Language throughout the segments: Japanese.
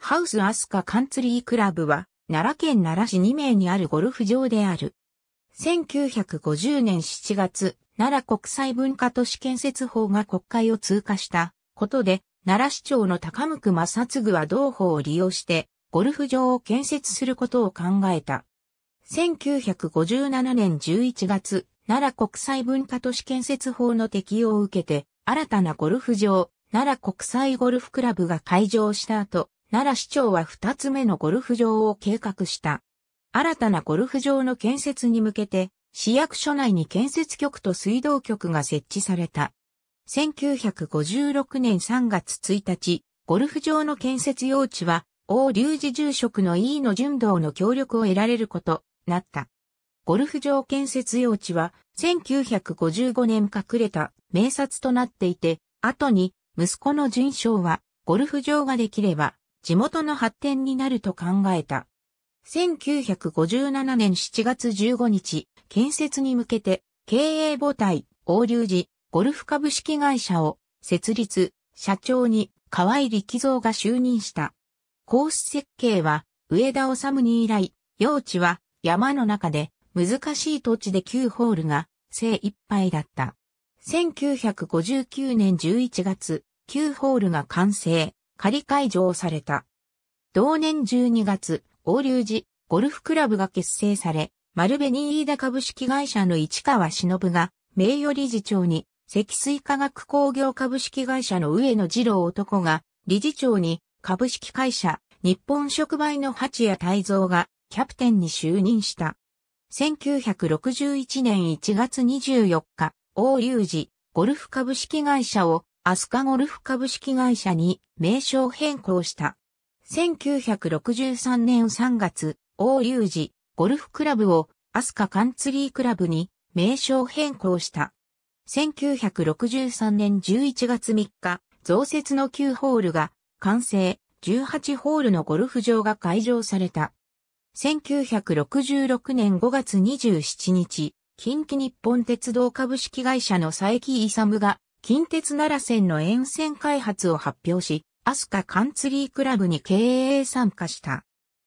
ハウスアスカカンツリークラブは、奈良県奈良市2名にあるゴルフ場である。1950年7月、奈良国際文化都市建設法が国会を通過したことで、奈良市長の高向正嗣は同法を利用して、ゴルフ場を建設することを考えた。1957年11月、奈良国際文化都市建設法の適用を受けて、新たなゴルフ場、奈良国際ゴルフクラブが開場した後、奈良市長は二つ目のゴルフ場を計画した。新たなゴルフ場の建設に向けて、市役所内に建設局と水道局が設置された。1956年3月1日、ゴルフ場の建設用地は、大隆寺住職の飯野純道の協力を得られること、なった。ゴルフ場建設用地は、1955年隠れた名札となっていて、後に、息子の純章は、ゴルフ場ができれば、地元の発展になると考えた。1957年7月15日、建設に向けて、経営母体、大流寺、ゴルフ株式会社を、設立、社長に、河合力蔵が就任した。コース設計は、上田治に以来、用地は、山の中で、難しい土地で9ホールが、精一杯だった。1959年11月、9ホールが完成。仮解除された。同年12月、大龍寺ゴルフクラブが結成され、丸紅飯田株式会社の市川忍が名誉理事長に、積水化学工業株式会社の上野二郎男が理事長に株式会社日本触媒の八谷泰造がキャプテンに就任した。1961年1月24日、大龍寺ゴルフ株式会社をアスカゴルフ株式会社に名称変更した。1963年3月、大龍寺ゴルフクラブをアスカカンツリークラブに名称変更した。1963年11月3日、増設の9ホールが完成、18ホールのゴルフ場が開場された。1966年5月27日、近畿日本鉄道株式会社の佐伯勇が近鉄奈良線の沿線開発を発表し、アスカカンツリークラブに経営参加した。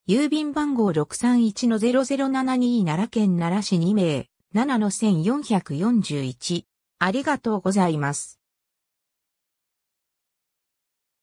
郵便番号631-0072奈良県奈良市2名、7-1441。ありがとうございます。